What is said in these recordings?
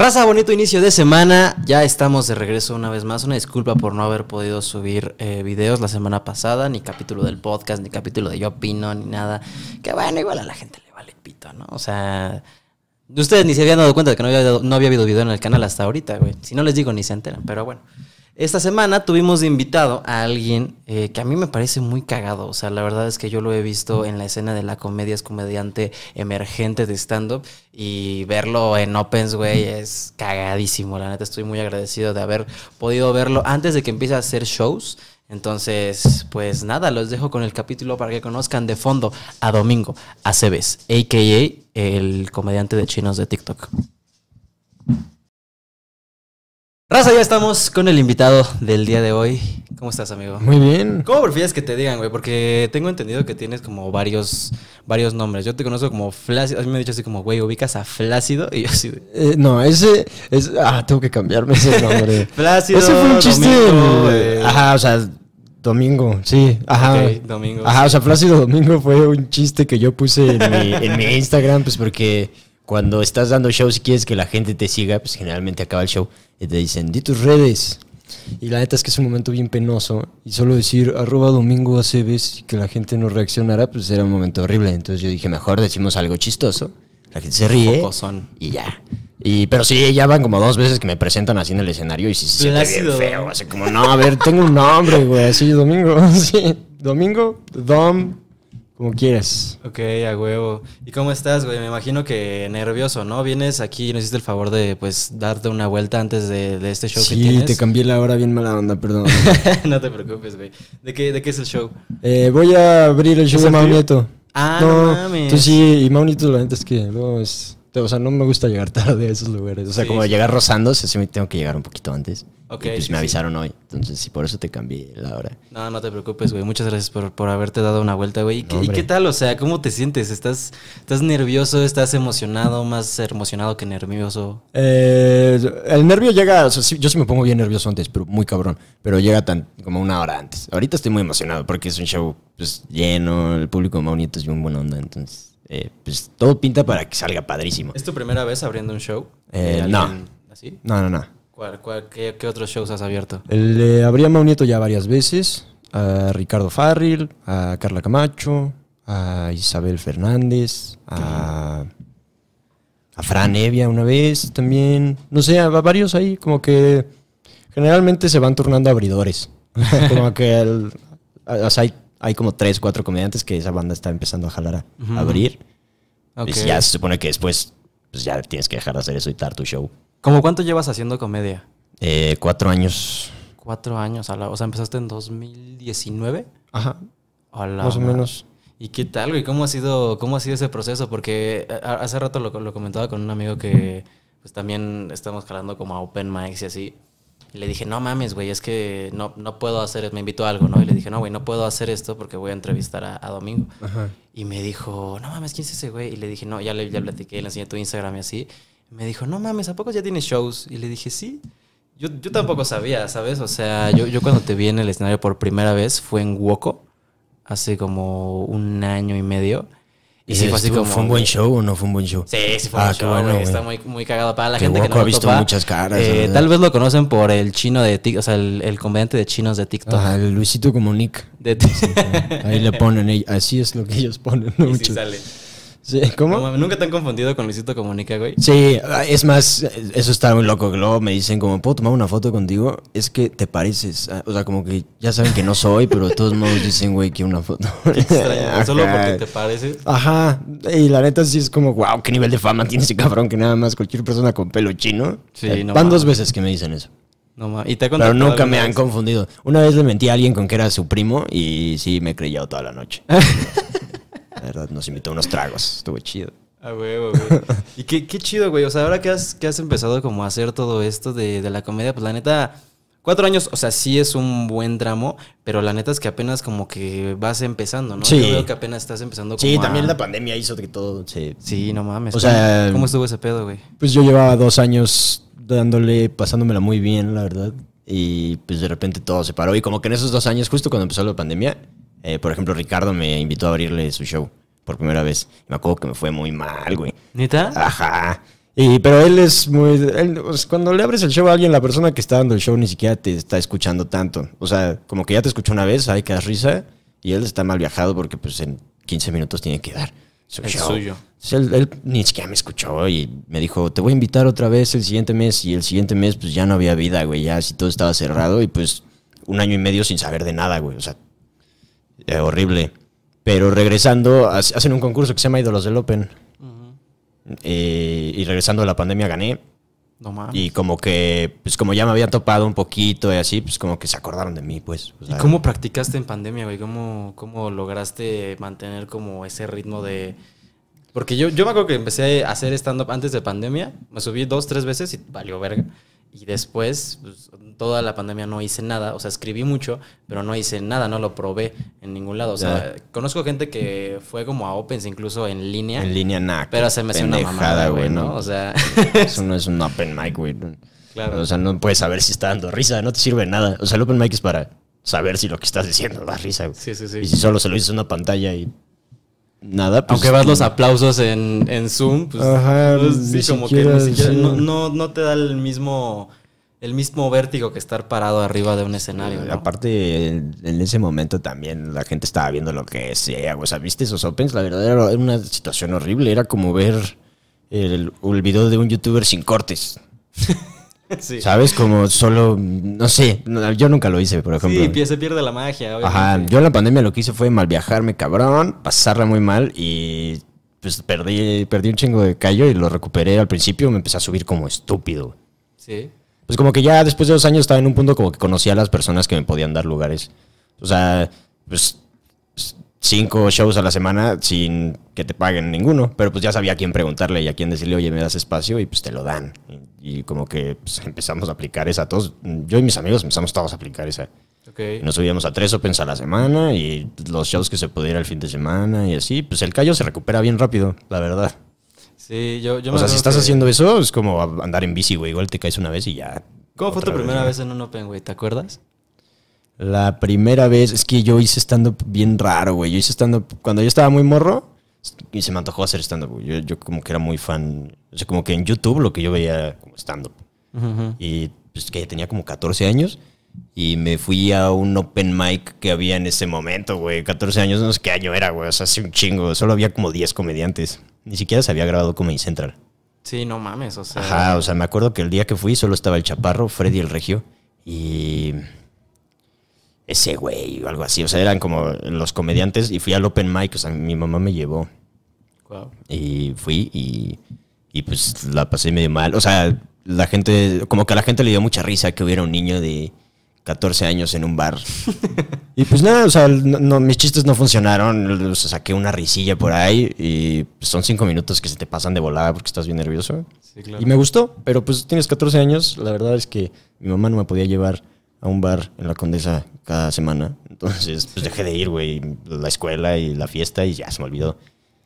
Raza, bonito inicio de semana. Ya estamos de regreso una vez más. Una disculpa por no haber podido subir eh, videos la semana pasada, ni capítulo del podcast, ni capítulo de Yo Opino, ni nada. Que bueno, igual a la gente le vale pito, ¿no? O sea, ustedes ni se habían dado cuenta de que no había, no había habido video en el canal hasta ahorita, güey. Si no les digo, ni se enteran, pero bueno. Esta semana tuvimos de invitado a alguien eh, que a mí me parece muy cagado. O sea, la verdad es que yo lo he visto en la escena de la comedia, es comediante emergente de stand-up. Y verlo en Opens, güey, es cagadísimo. La neta, estoy muy agradecido de haber podido verlo antes de que empiece a hacer shows. Entonces, pues nada, los dejo con el capítulo para que conozcan de fondo a Domingo Aceves, a.k.a. el comediante de chinos de TikTok. Raza, ya estamos con el invitado del día de hoy. ¿Cómo estás, amigo? Muy bien. ¿Cómo prefieres que te digan, güey? Porque tengo entendido que tienes como varios, varios nombres. Yo te conozco como Flácido. A mí me han dicho así como, güey, ubicas a Flácido. Y yo así. Eh, no, ese es. Ah, tengo que cambiarme ese nombre. flácido. Ese fue un chiste. Domingo, eh. ajá, o sea, Domingo, sí. Ajá. Okay, domingo. Ajá, o sea, Flácido Domingo fue un chiste que yo puse en mi Instagram, pues porque cuando estás dando shows y quieres que la gente te siga, pues generalmente acaba el show y te dicen, di tus redes. Y la neta es que es un momento bien penoso. Y solo decir arroba domingo y que la gente no reaccionara, pues era un momento horrible. Entonces yo dije, mejor decimos algo chistoso. La gente se ríe. Y ya. Y, pero sí, ya van como dos veces que me presentan así en el escenario y si se siente bien feo. Así como, no, a ver, tengo un nombre, güey. Así, domingo. Sí. Domingo, Dom, como quieras. Ok, a huevo. ¿Y cómo estás, güey? Me imagino que nervioso, ¿no? Vienes aquí y nos hiciste el favor de, pues, darte una vuelta antes de, este show sí, que tienes. Sí, te cambié la hora bien mala onda, perdón. no te preocupes, güey. ¿De qué, ¿De qué es el show? Eh, voy a abrir el show de Maunito. Ah, no, mames. Tú sí, y Maunito, Nieto la neta es que no es... O sea, no me gusta llegar tarde a esos lugares. O sea, como llegar rozando, sí me tengo que llegar un poquito antes. Ok. pues me avisaron hoy. Entonces, sí, por eso te cambié la hora. No, no te preocupes, güey. Muchas gracias por, haberte dado una vuelta, güey. ¿Y, qué tal? O sea, ¿cómo te sientes? ¿Estás, estás nervioso? ¿Estás emocionado? ¿Más emocionado que nervioso? Eh, el nervio llega, yo sí me pongo bien nervioso antes, pero muy cabrón. Pero llega tan como una hora antes. Ahorita estoy muy emocionado porque es un show pues, lleno, el público de Y es bien buen onda, entonces eh, pues todo pinta para que salga padrísimo. ¿Es tu primera vez abriendo un show? Eh, no. ¿Así? No, no, no. qué, otros shows has abierto? Le abrí a ya varias veces, a Ricardo Farril, a Carla Camacho, a Isabel Fernández, a, a Fran Evia una vez también. No sé, varios ahí, como que generalmente se van turnando abridores. como que o hay hay como tres, cuatro comediantes que esa banda está empezando a jalar a abrir. Okay. ya se supone que después pues ya tienes que dejar de hacer eso y dar tu show. ¿Cómo cuánto llevas haciendo comedia? Eh, cuatro años. Cuatro años, o sea, empezaste en 2019. Ajá. más o menos. ¿Y qué tal, ¿Y ¿Cómo ha sido, cómo ha sido ese proceso? Porque eh, hace rato lo, comentaba con un amigo que pues también estamos jalando como a open mics y así. Y le dije, no mames, güey, es que no, no puedo hacer, me invitó a algo, ¿no? Y le dije, no, güey, no puedo hacer esto porque voy a entrevistar a, Domingo. Y me dijo, no mames, ¿quién es ese güey? Y le dije, no, ya le ya platiqué, le enseñé tu Instagram y así. me dijo, no mames, ¿a poco ya tienes shows? Y le dije, sí. Yo, tampoco sabía, ¿sabes? O sea, yo, cuando te vi en el escenario por primera vez fue en Woco, hace como un año y medio fue un buen show o no fue un buen show? Sí, sí fue ah, buen show. Está muy, muy cagado para la gente que no ha visto topa, muchas caras. Eh, tal vez lo conocen por el chino de TikTok, o sea, el, el comediante de chinos de TikTok. Ajá, Luisito como De ahí le ponen, así es lo que ellos ponen. ¿no? Y ¿Cómo? Nunca te han confundido con Luisito Comunica, güey. Sí, es más, eso está muy loco. Luego me dicen como, ¿puedo tomar una foto contigo? Es que te pareces. Ah, o sea, como que ya saben que no soy, pero de todos modos dicen, güey, que una foto. extraño, solo porque te pareces. Ajá. Y la neta sí es como, wow, qué nivel de fama tiene ese cabrón que nada más cualquier persona con pelo chino. Sí, eh, Van dos veces que me dicen eso. No, ¿Y te Pero nunca me han confundido. Una vez le mentí a alguien con que era su primo y sí me creyó toda la noche. nos invitó unos tragos. Estuvo chido. A huevo, güey. Y qué, chido, güey. O sea, ahora que has, que has empezado como a hacer todo esto de, la comedia, pues la neta, Cuatro años, o sea, sí es un buen tramo, pero la neta es que apenas como que vas empezando, ¿no? Sí. Yo veo que apenas estás empezando como Sí, también la pandemia hizo que todo se... Sí, no mames. O sea... Em, ¿Cómo estuvo ese pedo, güey? Pues yo llevaba dos años dándole, pasándomela muy bien, la verdad. Y pues de repente todo se paró. Y como que en esos dos años, justo cuando empezó la pandemia, eh, por ejemplo, Ricardo me invitó a abrirle su show por primera vez. Me acuerdo que me fue muy mal, güey. ¿Neta? Ajá. Y, pero él es muy... cuando le abres el show a alguien, la persona que está dando el show ni siquiera te está escuchando tanto. O sea, como que ya te escuchó una vez, hay que dar risa, y él está mal viajado porque pues en 15 minutos tiene que dar su el suyo. él, ni siquiera me escuchó y me dijo, te voy a invitar otra vez el siguiente mes. Y el siguiente mes pues ya no había vida, güey, ya si todo estaba cerrado y pues un año y medio sin saber de nada, güey. O sea, horrible. Pero regresando, hacen un concurso que se llama Ídolos del Open. Eh, y regresando de la pandemia gané. No Y como que, pues como ya me había topado un poquito y así, pues como que se acordaron de mí, pues. ¿Y cómo practicaste en pandemia, güey? ¿Cómo, lograste mantener como ese ritmo de...? Porque yo, yo me acuerdo que empecé a hacer stand-up antes de pandemia. Me subí dos, tres veces y valió verga. Y después, pues, toda la pandemia no hice nada. O sea, escribí mucho, pero no hice nada, no lo probé en ningún lado. O sea, conozco gente que fue como a Opens incluso en línea. En línea, nada. Pero se me hace una mamada, güey, ¿no? O sea... Eso no es un open mic, güey. Claro. O sea, no puedes saber si está dando risa, no te sirve nada. O sea, el open mic es para saber si lo que estás diciendo da risa, güey. Sí, sí, sí. Y si solo se lo dices en una pantalla y nada. Pues, Aunque vas los aplausos en, Zoom, pues, no, no, te da el mismo, el mismo vértigo que estar parado arriba de un escenario. Eh, aparte, en, ese momento también la gente estaba viendo lo que se o viste esos opens, la verdad era una situación horrible, era como ver el, el video de un youtuber sin cortes. ¿Sabes? Como solo, no sé, yo nunca lo hice, por ejemplo. Sí, se pierde la magia. Ajá, yo en la pandemia lo que hice fue mal viajarme, cabrón, pasarla muy mal y pues perdí, perdí un chingo de callo y lo recuperé al principio, me empecé a subir como estúpido. Sí. Pues como que ya después de dos años estaba en un punto como que conocía a las personas que me podían dar lugares. O sea, pues cinco shows a la semana sin que te paguen ninguno, pero pues ya sabía a quién preguntarle y a quién decirle, oye, me das espacio y pues te lo dan y como que pues, empezamos a aplicar esa. Todos, yo y mis amigos empezamos todos a aplicar esa. Nos subíamos a tres opens a la semana y los shows que se pudiera el fin de semana y así. Pues el callo se recupera bien rápido, la verdad. Sí, yo, O sea, si estás haciendo eso, es como andar en bici, güey. Igual te caes una vez y ya. ¿Cómo fue tu primera vez, en un open, güey? ¿Te acuerdas? La primera vez, es que yo hice estando bien raro, güey. Yo hice estando, cuando yo estaba muy morro y se me antojó hacer stand-up. Yo, yo, como que era muy fan, o sea, como que en YouTube lo que yo veía como stand-up. Y pues que tenía como 14 años y me fui a un open mic que había en ese momento, güey. 14 años, no sé qué año era, güey. O sea, hace un chingo. Solo había como 10 comediantes. Ni siquiera se había grabado Comedy Central. Sí, no mames, o sea. Ajá, o sea, me acuerdo que el día que fui solo estaba el Chaparro, Freddy el Regio y ese güey o algo así. O sea, eran como los comediantes y fui al open mic, o sea, mi mamá me llevó. Y fui y, pues la pasé medio mal. O sea, la gente, como que a la gente le dio mucha risa que hubiera un niño de 14 años en un bar. y pues nada, o sea, mis chistes no funcionaron. saqué una risilla por ahí y pues, son cinco minutos que se te pasan de volada porque estás bien nervioso. Y me gustó, pero pues tienes 14 años. La verdad es que mi mamá no me podía llevar a un bar en la Condesa cada semana. Entonces, pues dejé de ir, güey, la escuela y la fiesta y ya se me olvidó.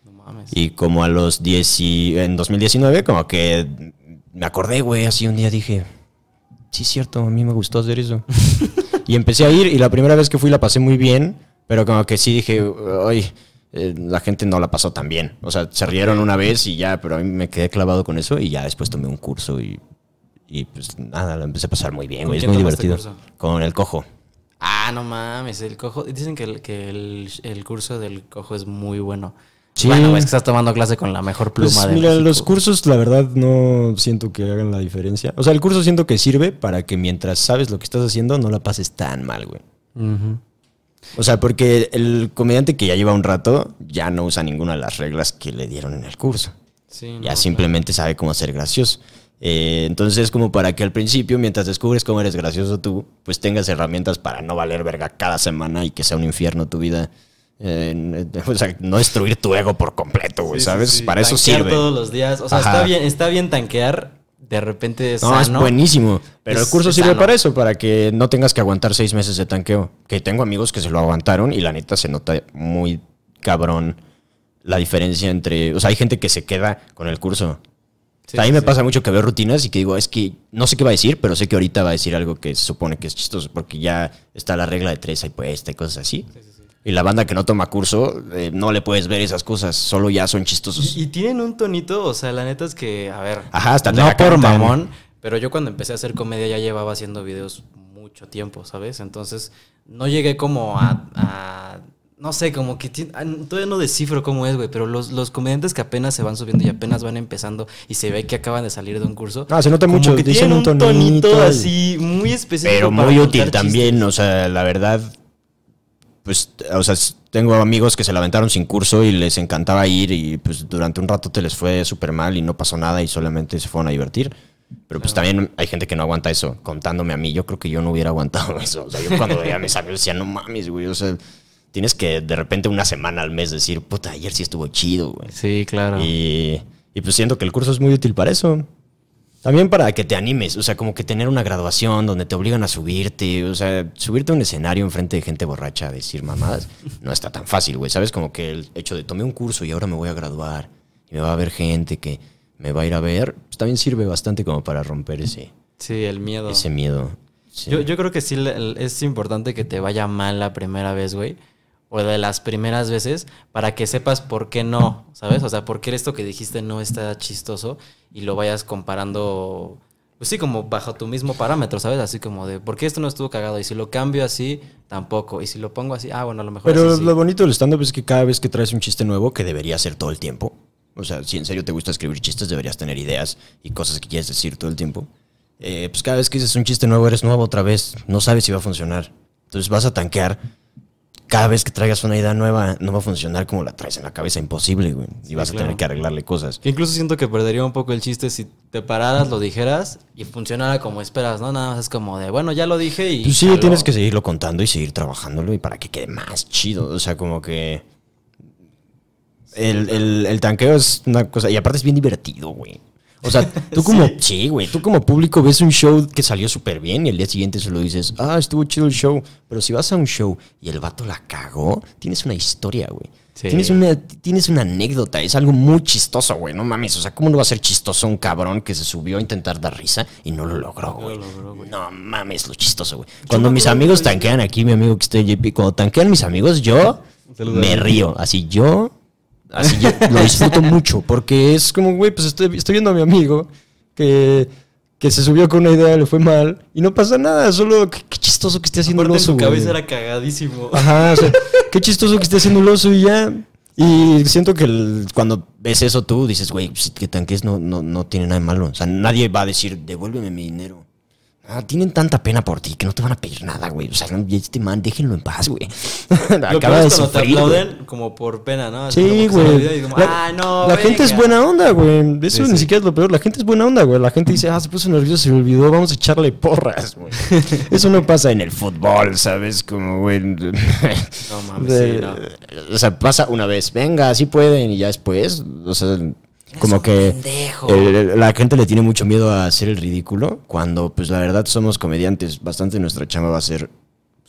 No mames. Y como a los 10 y, en 2019 como que me acordé, güey, así un día dije, sí cierto, a mí me gustó hacer eso. y empecé a ir y la primera vez que fui la pasé muy bien, pero como que sí dije, hoy eh, la gente no la pasó tan bien. O sea, se rieron una vez y ya, pero a mí me quedé clavado con eso y ya después tomé un curso y, y pues nada, la empecé a pasar muy bien, güey, es muy divertido. Con el cojo. Ah, no mames, el cojo. Dicen que el, que el, curso del cojo es muy bueno. Sí. Bueno, es que estás tomando clase con la mejor pluma pues, de Mira, los cursos, la verdad, no siento que hagan la diferencia. O sea, el curso siento que sirve para que mientras sabes lo que estás haciendo, no la pases tan mal, güey. O sea, porque el comediante que ya lleva un rato ya no usa ninguna de las reglas que le dieron en el curso. Sí, ya simplemente sabe cómo ser gracioso. Eh, entonces, como para que al principio, mientras descubres cómo eres gracioso tú, pues tengas herramientas para no valer verga cada semana y que sea un infierno tu vida. Eh, eh, o sea, no destruir tu ego por completo, güey, ¿sabes? Para eso sirve. todos los días. O sea, está bien, está bien tanquear, de repente No, es buenísimo. Pero el curso sirve para eso, para que no tengas que aguantar seis meses de tanqueo. Que tengo amigos que se lo aguantaron y la neta se nota muy cabrón la diferencia entre. O sea, hay gente que se queda con el curso a mí me pasa mucho que veo rutinas y que digo, es que no sé qué va a decir, pero sé que ahorita va a decir algo que se supone que es chistoso, porque ya está la regla de tres ahí puesta y cosas así. y la banda que no toma curso, eh, no le puedes ver esas cosas, solo ya son chistosos. Y, tienen un tonito, o sea, la neta es que, a ver, Ajá, hasta no por mamón, pero yo cuando empecé a hacer comedia ya llevaba haciendo videos mucho tiempo, ¿sabes? Entonces no llegué como a no sé, como que ah, todavía no descifro cómo es, güey, pero los, comediantes que apenas se van subiendo y apenas van empezando y se ve que acaban de salir de un curso. Ah, se nota mucho, que dicen un tonito, así muy específico. Pero muy útil también, o sea, la verdad, pues, o sea, tengo amigos que se lamentaron sin curso y les encantaba ir y pues durante un rato te les fue súper mal y no pasó nada y solamente se fueron a divertir. Pero pues también hay gente que no aguanta eso. Contándome a mí, yo creo que yo no hubiera aguantado eso. O sea, yo cuando veía a mis amigos decía, no mames, güey, o sea tienes que de repente una semana al mes decir, puta, ayer sí estuvo chido, güey. Sí, claro. Y, pues siento que el curso es muy útil para eso. También para que te animes, o sea, como que tener una graduación donde te obligan a subirte, o sea, subirte a un escenario enfrente de gente borracha a decir mamadas, no está tan fácil, güey, ¿sabes? Como que el hecho de tomé un curso y ahora me voy a graduar y me va a ver gente que me va a ir a ver, pues también sirve bastante como para romper ese... Sí, el miedo. Ese miedo. Yo, yo creo que sí es importante que te vaya mal la primera vez, güey, o de las primeras veces para que sepas por qué no, ¿sabes? O sea, por qué esto que dijiste no está chistoso y lo vayas comparando, pues sí, como bajo tu mismo parámetro, ¿sabes? Así como de, ¿por qué esto no estuvo cagado? Y si lo cambio así, tampoco. Y si lo pongo así, ah, bueno, a lo mejor... Pero lo bonito del stand-up es que cada vez que traes un chiste nuevo, que debería ser todo el tiempo, o sea, si en serio te gusta escribir chistes, deberías tener ideas y cosas que quieres decir todo el tiempo. Eh, pues cada vez que dices un chiste nuevo, eres nuevo otra vez. No sabes si va a funcionar. Entonces vas a tanquear cada vez que traigas una idea nueva, no va a funcionar como la traes en la cabeza, imposible, güey. Y vas a tener que arreglarle cosas. incluso siento que perdería un poco el chiste si te pararas, lo dijeras y funcionara como esperas, ¿no? Nada más es como de, bueno, ya lo dije y. Pues sí, tienes que seguirlo contando y seguir trabajándolo y para que quede más chido. O sea, como que. el, el tanqueo es una cosa. Y aparte es bien divertido, güey. O sea, tú como, sí. tú como público ves un show que salió súper bien y el día siguiente se lo dices, ah, estuvo chido el show. Pero si vas a un show y el vato la cagó, tienes una historia, güey. Tienes, una, tienes una anécdota, es algo muy chistoso, güey. No mames, o sea, ¿cómo no va a ser chistoso un cabrón que se subió a intentar dar risa y no lo logró, güey? No, lo no mames, lo chistoso, güey. Cuando mis amigos tanquean aquí, mi amigo que está en JP, cuando tanquean mis amigos, yo me río. Así, yo Así yo lo disfruto mucho, porque es como, güey, pues estoy, viendo a mi amigo que, que se subió con una idea, le fue mal, y no pasa nada, solo qué, chistoso que esté haciendo el oso. Su cabeza era cagadísimo. Ajá, qué chistoso que esté haciendo el oso y ya. Y siento que cuando ves eso tú dices, güey, pues, que tanques no, no, no tiene nada de malo. O sea, nadie va a decir, devuélveme mi dinero. Ah, tienen tanta pena por ti que no te van a pedir nada, güey. O sea, este man, déjenlo en paz, güey. Acaba de sufrir. Te aplauden como por pena, ¿no? sí, güey. ah, no, la gente es buena onda, güey. Eso ni siquiera es lo peor. La gente es buena onda, güey. La gente dice, ah, se puso nervioso, se olvidó, vamos a echarle porras, güey. Eso no pasa en el fútbol, ¿sabes? Como, güey. no mames, no. O sea, pasa una vez, venga, así pueden, y ya después, o sea, como que la gente le tiene mucho miedo a hacer el ridículo cuando pues la verdad somos comediantes bastante nuestra chamba va a ser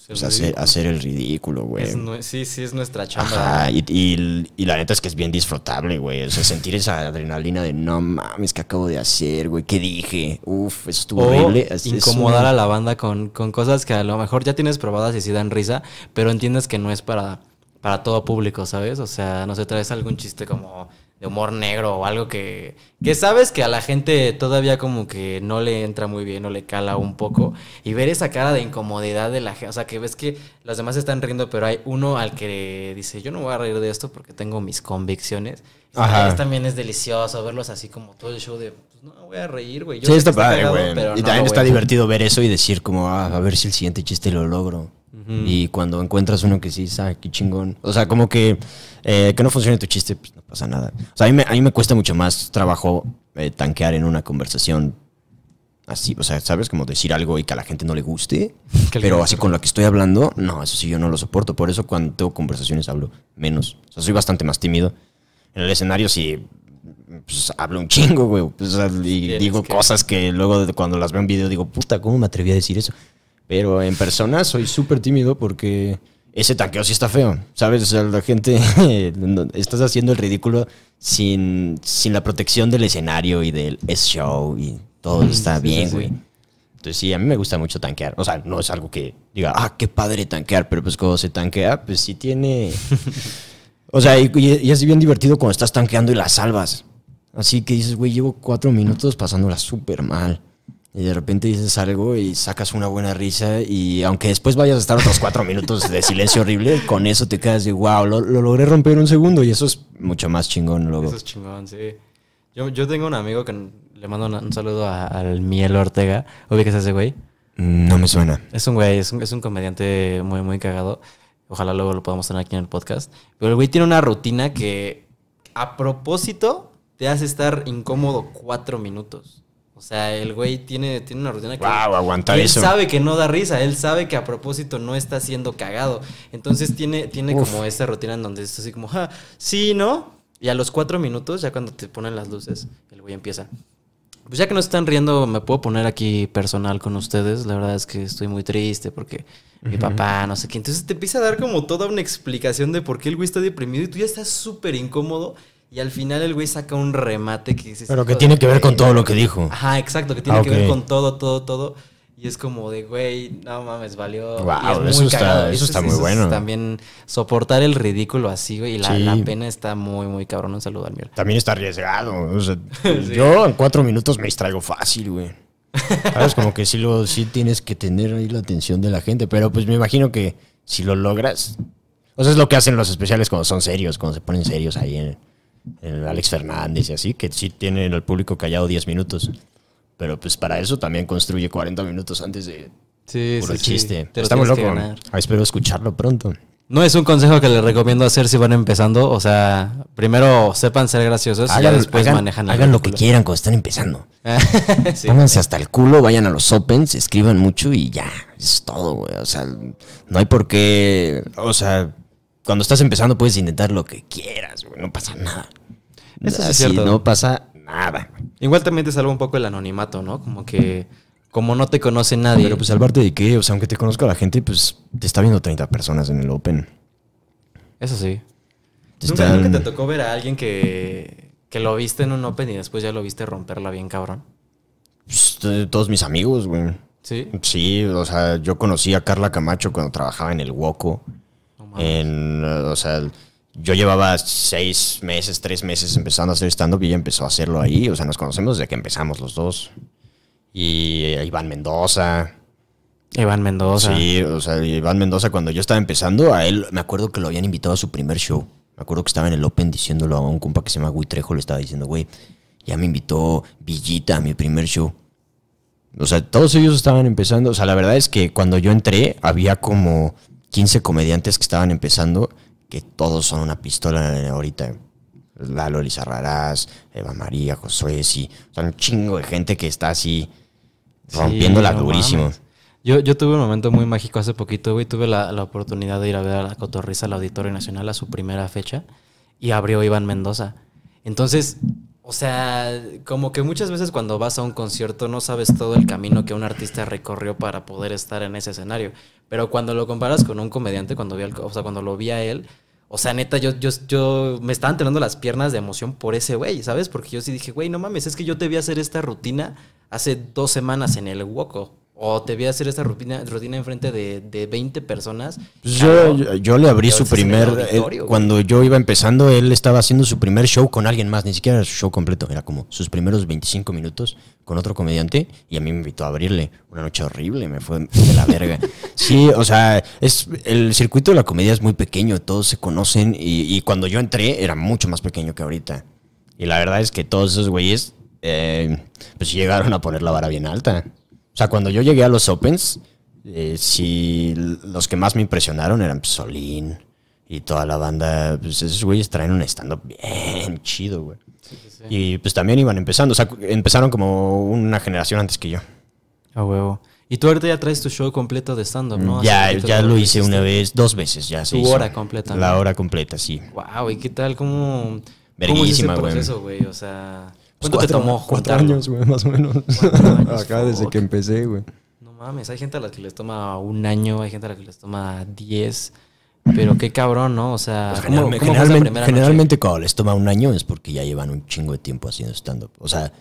pues, hacer, hacer, el ridículo, güey. Sí, sí, es nuestra chamba. Ajá, y, la neta es que es bien disfrutable, güey. O sea, sentir esa adrenalina de no mames, ¿qué acabo de hacer, güey? ¿Qué dije? Uf, estuvo horrible. incomodar a la banda con, cosas que a lo mejor ya tienes probadas y sí dan risa, pero entiendes que no es para, para todo público, ¿sabes? O sea, no se sé, traes algún chiste como humor negro o algo que, que sabes que a la gente todavía como que no le entra muy bien o le cala un poco. Y ver esa cara de incomodidad de la gente, o sea, que ves que las demás están riendo, pero hay uno al que dice, yo no voy a reír de esto porque tengo mis convicciones. Ajá. También es delicioso verlos así como todo el show de, pues no, voy a reír, güey. Sí, está padre, güey. Y también está divertido ver eso y decir como, ah, a ver si el siguiente chiste lo logro. Y cuando encuentras uno que sí, sabe, ah, qué chingón. O sea, como que eh, que no funcione tu chiste, pues no pasa nada. O sea, a mí me, cuesta mucho más trabajo eh, tanquear en una conversación así. O sea, ¿sabes? Como decir algo y que a la gente no le guste. pero así con lo que estoy hablando, no, eso sí yo no lo soporto. Por eso cuando tengo conversaciones hablo menos. O sea, soy bastante más tímido. En el escenario sí pues, hablo un chingo, güey. Pues, digo cosas que luego cuando las veo en video digo, puta, ¿cómo me atreví a decir eso? Pero en persona soy súper tímido porque ese tanqueo sí está feo, ¿sabes? O sea, la gente, estás haciendo el ridículo sin, la protección del escenario y del show y todo mm, está bien, güey. Entonces sí, a mí me gusta mucho tanquear. O sea, no es algo que diga, ah, qué padre tanquear, pero pues cuando se tanquea, pues sí tiene... o sea, y, y es bien divertido cuando estás tanqueando y la salvas. Así que dices, güey, llevo cuatro minutos pasándola súper mal. Y de repente dices algo y sacas una buena risa y aunque después vayas a estar otros cuatro minutos de silencio horrible, con eso te quedas de wow, lo, logré romper un segundo y eso es mucho más chingón luego. Eso es chingón, sí. Yo, tengo un amigo que le mando un, saludo al Miel Ortega. qué es ese güey? Mm, no me suena. Es un güey, es un, es un comediante muy, muy cagado. Ojalá luego lo podamos tener aquí en el podcast. Pero el güey tiene una rutina que a propósito te hace estar incómodo cuatro minutos. O sea, el güey tiene, tiene una rutina que. Wow, aguantar él sabe que no da risa, él sabe que a propósito no está siendo cagado. Entonces tiene, tiene como esa rutina en donde es así como, ja, sí, ¿no? Y a los cuatro minutos, ya cuando te ponen las luces, el güey empieza. Pues ya que no están riendo, me puedo poner aquí personal con ustedes. La verdad es que estoy muy triste porque mi papá, no sé qué. Entonces te empieza a dar como toda una explicación de por qué el güey está deprimido y tú ya estás súper incómodo. Y al final el güey saca un remate que Pero que tiene que ver con todo lo que dijo. Ajá, exacto, que tiene ah, que ver con todo, todo, todo. Y es como de, güey, no mames, valió. Wow, eso, está, muy bueno. también soportar el ridículo así, güey, y la, pena está muy, muy cabrón. Un saludo al mío. También está arriesgado. Yo en cuatro minutos me distraigo fácil, güey. Sabes, como que sí, lo, sí tienes que tener ahí la atención de la gente, pero pues me imagino que si lo logras. O sea, es lo que hacen los especiales cuando son serios, cuando se ponen serios ahí en. Alex Fernández y así, que sí tienen el público callado 10 minutos. Pero pues para eso también construye 40 minutos antes de sí, sí, chiste. Sí. Te ah, espero escucharlo pronto. No es un consejo que les recomiendo hacer si van empezando. O sea, primero sepan ser graciosos y ya después manejan. Hagan lo que quieran cuando están empezando. Pónganse hasta el culo, vayan a los opens, escriban mucho y ya. Es todo, güey. O sea, no hay por qué. O sea, cuando estás empezando puedes intentar lo que quieras, güey, no pasa nada. Eso es cierto. No pasa nada. Igual también te salva un poco el anonimato, ¿no? Como que como no te conoce nadie. Pero pues salvarte de qué, o sea, aunque te conozca la gente, pues te está viendo 30 personas en el Open. Eso sí. ¿Nunca, te tocó ver a alguien que, que lo viste en un Open y después ya lo viste romperla bien cabrón? Pues, todos mis amigos, güey. ¿Sí? Sí, o sea, yo conocí a Carla Camacho cuando trabajaba en el Woco. En, eh, o sea, yo llevaba seis meses, tres meses empezando a hacer stand-up y ya empezó a hacerlo ahí. O sea, nos conocemos desde que empezamos los dos. Y eh, Iván Mendoza. Iván Mendoza. Sí, o sea, Iván Mendoza cuando yo estaba empezando, a él me acuerdo que lo habían invitado a su primer show. Me acuerdo que estaba en el Open diciéndolo a un compa que se llama Gui le estaba diciendo, güey, ya me invitó Villita a mi primer show. O sea, todos ellos estaban empezando. O sea, la verdad es que cuando yo entré había como 15 comediantes que estaban empezando, que todos son una pistola ahorita. Lalo Lizarrarás, Eva María, Josué, sí. O sea, un chingo de gente que está así rompiéndola la durísimo. Yo, yo tuve un momento muy mágico hace poquito, güey. Tuve la, oportunidad de ir a ver a la Cotorriza al Auditorio Nacional a su primera fecha y abrió Iván Mendoza. Entonces, o sea, como que muchas veces cuando vas a un concierto no sabes todo el camino que un artista recorrió para poder estar en ese escenario. Pero cuando lo comparas con un comediante, cuando vi o sea, cuando lo vi a él, o sea, neta, yo, yo, yo me estaban teniendo las piernas de emoción por ese güey, ¿sabes? Porque yo sí dije, güey, no mames, es que yo te vi hacer esta rutina hace dos semanas en el Woco. O te vi hacer esa rutina, rutina enfrente de, de 20 personas. Pues yo, yo, le abrí su primer. cuando yo iba empezando, él estaba haciendo su primer show con alguien más, ni siquiera era su show completo, era como sus primeros 25 minutos con otro comediante y a mí me invitó a abrirle. Una noche horrible, me fue de la verga. sí, o sea, es, el circuito de la comedia es muy pequeño, todos se conocen y, cuando yo entré era mucho más pequeño que ahorita. Y la verdad es que todos esos güeyes, eh, pues llegaron a poner la vara bien alta. O sea, cuando yo llegué a los Opens, eh, sí, los que más me impresionaron eran pues, Solín y toda la banda. Pues esos güeyes traen un stand-up bien chido, güey. Y pues también iban empezando. O sea, empezaron como una generación antes que yo. A huevo. Y tú ahorita ya traes tu show completo de stand-up, ¿no? Ya, ya lo hice una vez, dos veces ya. Tu hora completa. La hora completa, sí. Wow, ¿y qué tal? ¿Cómo, Verguísima, ¿cómo es güey? O sea... ¿Cuánto te tomó Cuatro años, güey, más o menos. Acá desde que empecé, güey. No mames, hay gente a la que les toma un año, hay gente a la que les toma diez. Pero qué cabrón, ¿no? O sea, pues generalmente, generalmente cuando les toma un año es porque ya llevan un chingo de tiempo haciendo stand-up. O sea,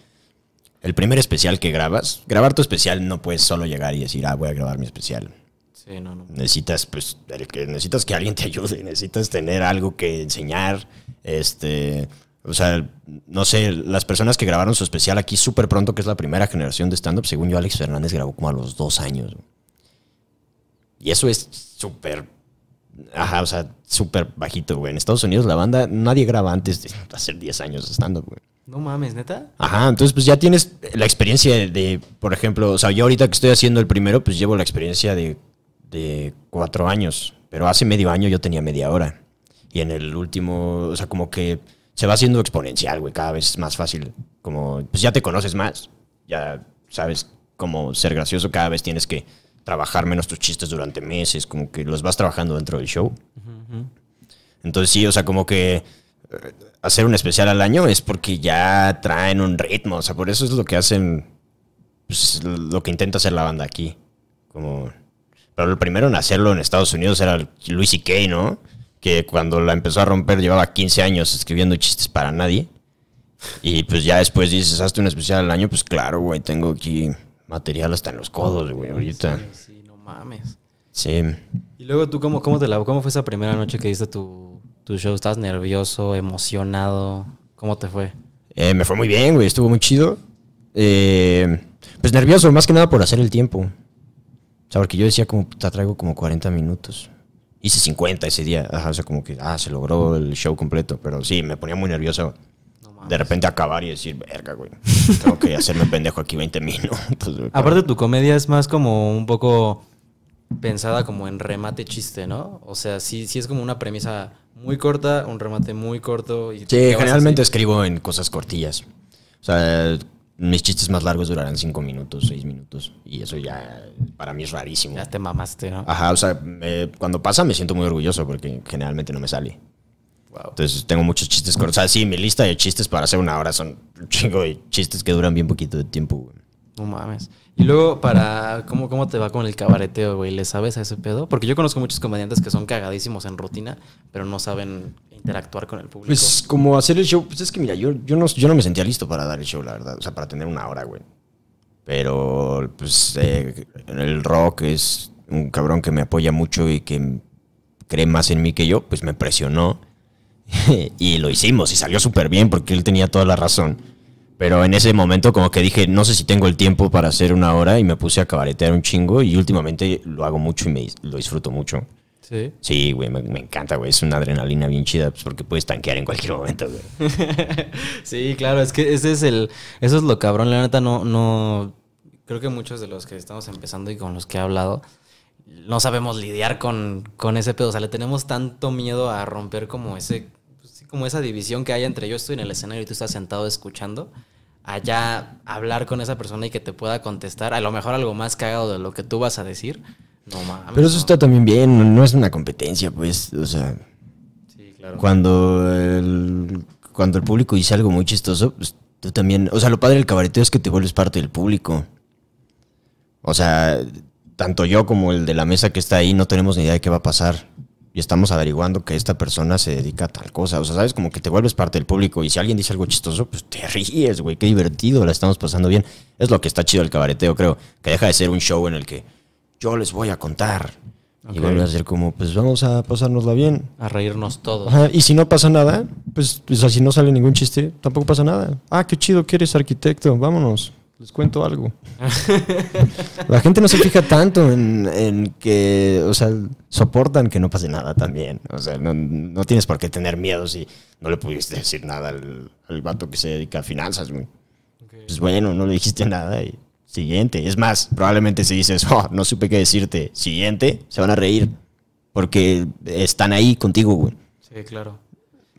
el primer especial que grabas, grabar tu especial no puedes solo llegar y decir, ah, voy a grabar mi especial. Sí, no, no. Necesitas, pues, que, necesitas que alguien te ayude, necesitas tener algo que enseñar, este, o sea, no sé, las personas que grabaron su especial aquí súper pronto, que es la primera generación de stand-up, según yo, Alex Fernández grabó como a los dos años. Y eso es súper. Ajá, o sea, súper bajito, güey. En Estados Unidos la banda, nadie graba antes de hacer 10 años de stand-up, güey. No mames, neta. Ajá, entonces pues ya tienes la experiencia de, por ejemplo, o sea, yo ahorita que estoy haciendo el primero, pues llevo la experiencia de, de cuatro años, pero hace medio año yo tenía media hora. Y en el último, o sea, como que se va haciendo exponencial, güey. Cada vez es más fácil. Como, pues ya te conoces más. Ya sabes cómo ser gracioso. Cada vez tienes que trabajar menos tus chistes durante meses. Como que los vas trabajando dentro del show. Entonces, sí, o sea, como que eh, hacer un especial al año es porque ya traen un ritmo. O sea, por eso es lo que hacen. Pues, lo que intenta hacer la banda aquí. Como. Pero lo primero en hacerlo en Estados Unidos era Luis y Kay, ¿no? que cuando la empezó a romper llevaba 15 años escribiendo chistes para nadie. Y pues ya después dices, hazte un especial al año, pues claro, güey, tengo aquí material hasta en los codos, güey, ahorita. Sí, no mames. Sí. Y luego tú, ¿cómo, cómo, te la, cómo fue esa primera noche que diste tu, tu show? ¿Estás nervioso, emocionado? ¿Cómo te fue? Eh, me fue muy bien, güey, estuvo muy chido. Eh, pues nervioso, más que nada por hacer el tiempo. O sea, porque yo decía como, te traigo como 40 minutos hice 50 ese día. o sea, como que, ah, se logró el show completo. Pero sí, me ponía muy nervioso. de repente acabar y decir, verga, güey. Tengo que hacerme pendejo aquí 20 minutos Aparte, tu comedia es más como un poco pensada como en remate chiste, ¿no? O sea, sí, sí es como una premisa muy corta, un remate muy corto. Y sí, generalmente escribo en cosas cortillas. O sea, mis chistes más largos durarán cinco minutos, seis minutos. Y eso ya para mí es rarísimo. Ya te mamaste, ¿no? Ajá, o sea, cuando pasa me siento muy orgulloso porque generalmente no me sale. Entonces tengo muchos chistes cortos. O sea, sí, mi lista de chistes para hacer una hora son un chingo de chistes que duran bien poquito de tiempo, güey. No mames. Y luego, para ¿cómo, ¿cómo te va con el cabareteo, güey? ¿Le sabes a ese pedo? Porque yo conozco muchos comediantes que son cagadísimos en rutina, pero no saben interactuar con el público. Pues como hacer el show, pues es que mira, yo, yo, no, yo no me sentía listo para dar el show, la verdad. O sea, para tener una hora, güey. Pero, pues, eh, el rock es un cabrón que me apoya mucho y que cree más en mí que yo, pues me presionó. y lo hicimos y salió súper bien porque él tenía toda la razón. Pero en ese momento como que dije, no sé si tengo el tiempo para hacer una hora y me puse a cabaretear un chingo y últimamente lo hago mucho y me, lo disfruto mucho. Sí. Sí, güey, me, encanta, güey. Es una adrenalina bien chida pues, porque puedes tanquear en cualquier momento, güey. sí, claro, es que ese es el. Eso es lo cabrón. La neta, no, no. Creo que muchos de los que estamos empezando y con los que he hablado no sabemos lidiar con, con ese pedo. O sea, le tenemos tanto miedo a romper como ese como esa división que hay entre yo estoy en el escenario y tú estás sentado escuchando, allá hablar con esa persona y que te pueda contestar, a lo mejor algo más cagado de lo que tú vas a decir. No mames. Pero eso está también bien, no, es una competencia, pues, o sea. claro. Cuando el, cuando el público dice algo muy chistoso, pues tú también. O sea, lo padre del cabareteo es que te vuelves parte del público. O sea, tanto yo como el de la mesa que está ahí no tenemos ni idea de qué va a pasar y estamos averiguando que esta persona se dedica a tal cosa. O sea, sabes, como que te vuelves parte del público y si alguien dice algo chistoso, pues te ríes, güey, qué divertido, la estamos pasando bien. Es lo que está chido el cabareteo, creo, que deja de ser un show en el que yo les voy a contar. Y vuelve a ser como, pues vamos a pasárnosla bien. A reírnos todos. y si no pasa nada, pues, pues si no sale ningún chiste, tampoco pasa nada. Ah, qué chido que eres arquitecto, vámonos. Les cuento algo. La gente no se fija tanto en, que, o sea, soportan que no pase nada también. O sea, no, no, tienes por qué tener miedo si no le pudiste decir nada al, vato que se dedica a finanzas, güey. Pues bueno, no le dijiste nada y siguiente. Es más, probablemente si dices, oh, no supe qué decirte, siguiente, se van a reír porque están ahí contigo, güey. Sí, claro.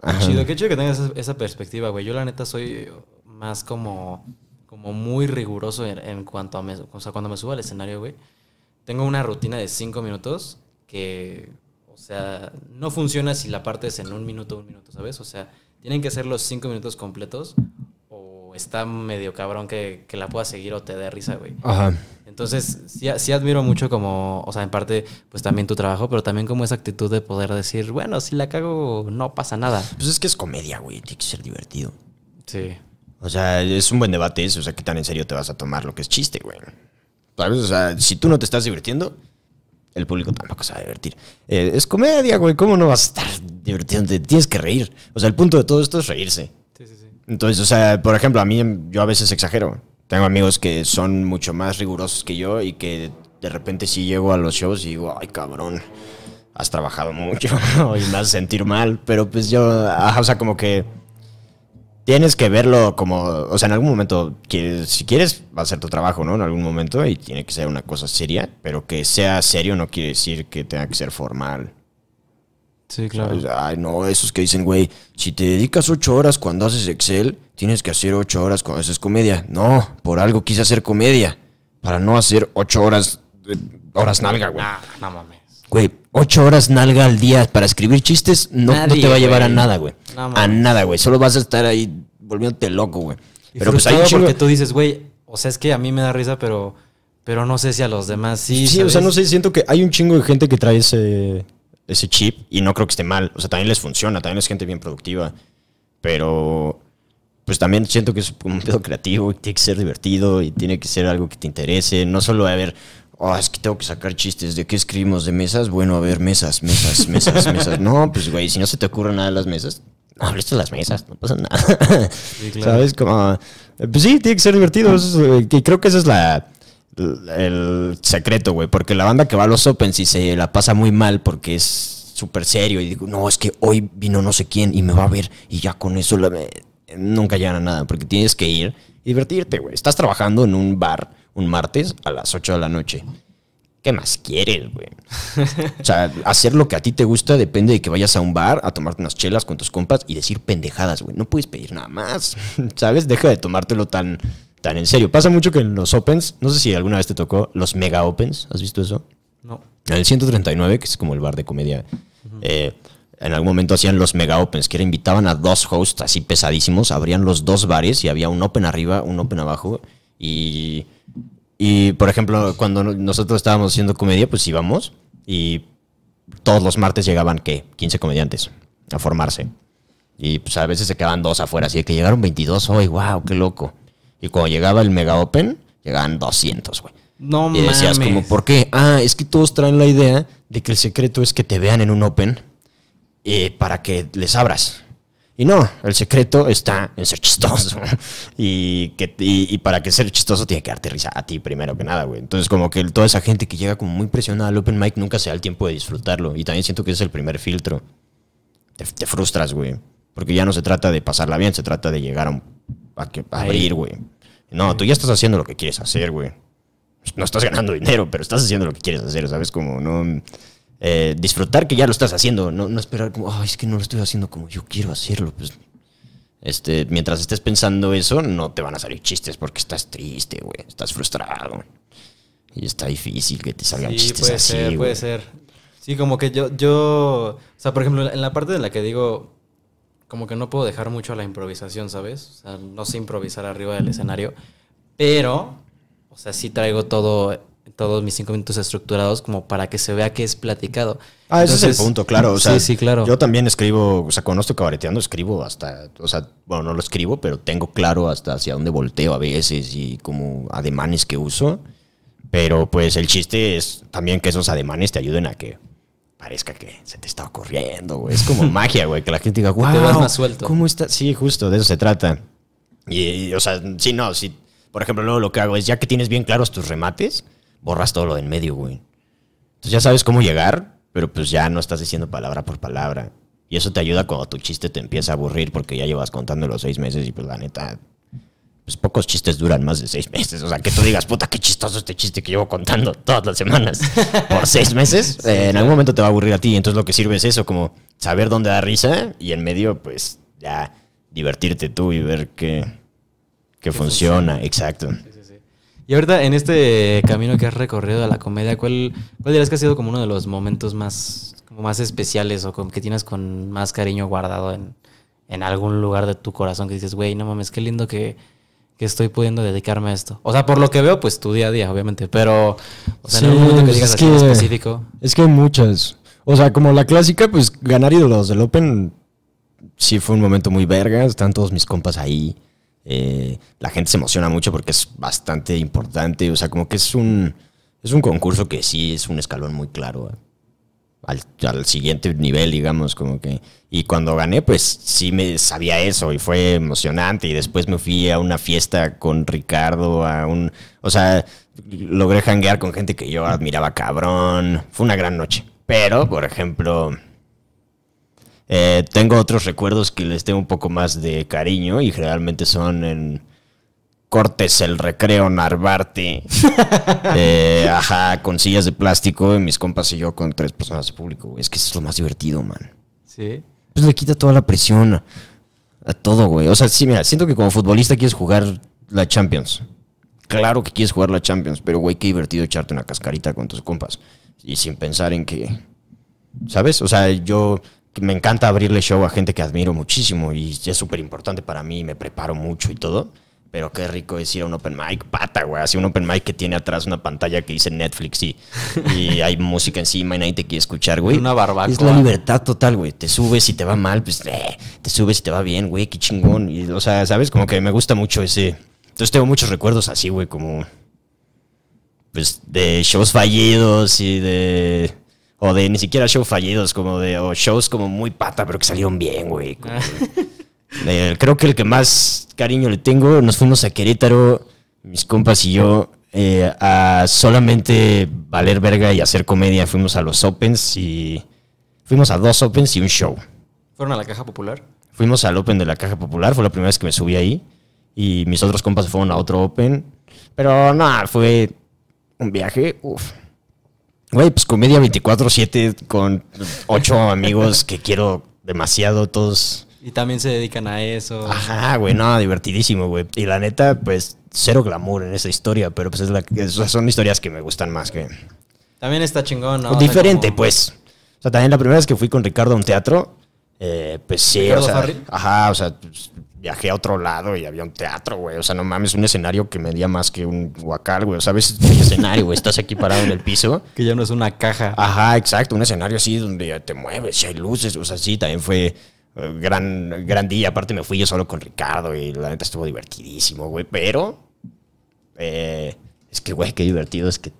Qué chido, chido que tengas esa perspectiva, güey. Yo la neta soy más como como muy riguroso en, cuanto a o sea, cuando me subo al escenario, güey. Tengo una rutina de cinco minutos que, o sea, no funciona si la partes en un minuto, un minuto, ¿sabes? O sea, tienen que ser los cinco minutos completos o está medio cabrón que, la pueda seguir o te dé risa, güey. Ajá. Entonces, sí, sí, admiro mucho como, o sea, en parte, pues también tu trabajo, pero también como esa actitud de poder decir, bueno, si la cago, no pasa nada. Pues es que es comedia, güey, tiene que ser divertido. Sí. O sea, es un buen debate eso. O sea, ¿qué tan en serio te vas a tomar lo que es chiste, güey? ¿Sabes? O sea, si tú no te estás divirtiendo, el público tampoco se va a divertir. Eh, es comedia, güey. ¿Cómo no vas a estar divirtiéndote? Tienes que reír. O sea, el punto de todo esto es reírse. Entonces, o sea, por ejemplo, a mí yo a veces exagero. Tengo amigos que son mucho más rigurosos que yo y que de repente si llego a los shows y digo, ay, cabrón, has trabajado mucho y me vas a sentir mal. Pero pues yo, o sea, como que tienes que verlo como, o sea, en algún momento, quieres, si quieres va a ser tu trabajo, ¿no? En algún momento y tiene que ser una cosa seria, pero que sea serio no quiere decir que tenga que ser formal. Sí, claro. Ay, no, esos que dicen, güey, si te dedicas ocho horas cuando haces Excel, tienes que hacer ocho horas cuando haces comedia. No, por algo quise hacer comedia, para no hacer ocho horas, eh, horas nalga, güey. no mames. Güey, ocho horas nalga al día para escribir chistes no, te va a llevar a nada, güey a nada, güey. Solo vas a estar ahí volviéndote loco, güey. Pero pues porque tú dices, güey, o sea, es que a mí me da risa, pero, pero no sé si a los demás sí. Sí, o sea, no sé, siento que hay un chingo de gente que trae ese, chip y no creo que esté mal. O sea, también les funciona, también es gente bien productiva. Pero pues también siento que es un pedo creativo y tiene que ser divertido y tiene que ser algo que te interese. No solo, a haber oh, es que tengo que sacar chistes. ¿De qué escribimos? ¿De mesas? Bueno, a ver, mesas, mesas, mesas, mesas. No, pues, güey, si no se te ocurre nada de las mesas, no hables de las mesas, no pasa nada. ¿Sabes? Como, eh, pues sí, tiene que ser divertido. y eh, creo que esa es la el secreto, güey, porque la banda que va a los Opens y se la pasa muy mal porque es súper serio y digo, no, es que hoy vino no sé quién y me va a ver y ya con eso nunca llegan nada, porque tienes que ir y divertirte, güey. Estás trabajando en un bar un martes a las 8 de la noche. ¿Qué más quieres, güey? o sea, hacer lo que a ti te gusta depende de que vayas a un bar a tomarte unas chelas con tus compas y decir pendejadas, güey. No puedes pedir nada más. ¿Sabes? Deja de tomártelo tan, tan en serio. Pasa mucho que en los opens, no sé si alguna vez te tocó, los mega opens. ¿Has visto eso? No. En el 139, que es como el bar de comedia, eh, en algún momento hacían los mega opens, que era, invitaban a dos hosts así pesadísimos, abrían los dos bares y había un open arriba, un open abajo y, por ejemplo, cuando nosotros estábamos haciendo comedia, pues íbamos y todos los martes llegaban, ¿qué? 15 comediantes a formarse. Y pues a veces se quedaban dos afuera, así que llegaron 22 hoy, wow, qué loco. Y cuando llegaba el Mega Open, llegaban 200, güey. No y decías como, ¿por qué? Ah, es que todos traen la idea de que el secreto es que te vean en un Open eh, para que les abras. Y no, el secreto está en ser chistoso. y, que, para que ser chistoso tiene que darte risa a ti primero que nada, güey. Entonces, como que toda esa gente que llega como muy presionada al open mic nunca se da el tiempo de disfrutarlo. Y también siento que es el primer filtro. Te, frustras, güey. Porque ya no se trata de pasarla bien, se trata de llegar a, un, a, que, a abrir, güey. No, tú ya estás haciendo lo que quieres hacer, güey. No estás ganando dinero, pero estás haciendo lo que quieres hacer, ¿sabes? Como no eh, disfrutar que ya lo estás haciendo, no, esperar como, Ay, es que no lo estoy haciendo como yo quiero hacerlo. Pues, este, mientras estés pensando eso, no te van a salir chistes porque estás triste, güey, estás frustrado. Y está difícil que te salgan chistes puede así. Ser, puede ser. Sí, como que yo, yo, o sea, por ejemplo, en la parte de la que digo, como que no puedo dejar mucho a la improvisación, ¿sabes? O sea, no sé improvisar arriba del escenario, pero, o sea, sí traigo todo todos mis cinco minutos estructurados como para que se vea que es platicado. Ah, ese es el punto, claro. sí, sí, claro. Yo también escribo, o sea, cuando estoy cabareteando, escribo hasta, o sea, bueno, no lo escribo, pero tengo claro hasta hacia dónde volteo a veces y como ademanes que uso. Pero pues el chiste es también que esos ademanes te ayuden a que parezca que se te está ocurriendo, güey. Es como magia, güey, que la gente diga, wow, te vas más suelto. ¿cómo está? Sí, justo, de eso se trata. Y, y o sea, sí, no, sí. Por ejemplo, luego lo que hago es, ya que tienes bien claros tus remates, borras todo lo en medio, güey. Entonces ya sabes cómo llegar, pero pues ya no estás diciendo palabra por palabra. Y eso te ayuda cuando tu chiste te empieza a aburrir porque ya llevas contando los seis meses y pues la neta, pues pocos chistes duran más de seis meses. O sea, que tú digas, puta, qué chistoso este chiste que llevo contando todas las semanas por seis meses, eh, en algún momento te va a aburrir a ti. Entonces lo que sirve es eso, como saber dónde da risa y en medio, pues ya divertirte tú y ver qué, funciona. funciona. Exacto. Y ahorita en este camino que has recorrido a la comedia, ¿cuál, cuál dirás que ha sido como uno de los momentos más, más especiales o con, que tienes con más cariño guardado en, algún lugar de tu corazón que dices, güey, no mames, qué lindo que, estoy pudiendo dedicarme a esto. O sea, por lo que veo, pues tu día a día, obviamente, pero en que digas es así que, específico. Es que hay muchas. O sea, como la clásica, pues ganar ídolos del Open sí fue un momento muy verga, están todos mis compas ahí. Eh, la gente se emociona mucho porque es bastante importante. O sea, como que es un, es un concurso que sí es un escalón muy claro ¿eh? al, siguiente nivel, digamos, como que. Y cuando gané, pues sí me sabía eso y fue emocionante. Y después me fui a una fiesta con Ricardo, a un. O sea, logré hanguear con gente que yo admiraba cabrón. Fue una gran noche. Pero, por ejemplo, eh, tengo otros recuerdos que les tengo un poco más de cariño y generalmente son en Cortes, el recreo, Narvarte. Eh, ajá, con sillas de plástico y mis compas y yo con tres personas de público. Es que eso es lo más divertido, man. Sí. Pues le quita toda la presión a, a todo, güey. O sea, sí, mira, siento que como futbolista quieres jugar la Champions. Claro que quieres jugar la Champions, pero güey, qué divertido echarte una cascarita con tus compas. Y sin pensar en que. ¿Sabes? O sea, yo me encanta abrirle show a gente que admiro muchísimo y es súper importante para mí, me preparo mucho y todo. Pero qué rico es ir a un open mic, pata, güey. Así un open mic que tiene atrás una pantalla que dice Netflix y, y hay música encima y nadie te quiere escuchar, güey. Una barbacoa. Es la libertad total, güey. Te subes y te va mal, pues eh, te subes y te va bien, güey. Qué chingón. Y, o sea, ¿sabes? Como que me gusta mucho ese... Entonces tengo muchos recuerdos así, güey, como... Pues de shows fallidos y de o de ni siquiera shows fallidos, como de. O shows como muy pata, pero que salieron bien, güey. Ah. creo que el que más cariño le tengo, nos fuimos a Querétaro, mis compas y yo, eh, a solamente valer verga y hacer comedia. Fuimos a los Opens y. Fuimos a dos Opens y un show. ¿Fueron a la Caja Popular? Fuimos al Open de la Caja Popular, fue la primera vez que me subí ahí. Y mis otros compas fueron a otro Open. Pero nada, fue un viaje, uff Güey, pues comedia 24-7 con ocho amigos que quiero demasiado, todos. Y también se dedican a eso. Ajá, güey, no, divertidísimo, güey. Y la neta, pues cero glamour en esa historia, pero pues es la, son historias que me gustan más güey. También está chingón, ¿no? Diferente, pues. O sea, también la primera vez que fui con Ricardo a un teatro, eh, pues sí, o ajá, o sea, pues, viajé a otro lado y había un teatro, güey. O sea, no mames, un escenario que medía más que un huacal, güey. O sea, escenario, güey, estás aquí parado en el piso. Que ya no es una caja. Ajá, exacto. Un escenario así donde te mueves hay luces. O sea, sí, también fue eh, gran, gran día. Aparte me fui yo solo con Ricardo y la neta estuvo divertidísimo, güey. Pero... Eh, es que, güey, qué divertido es que,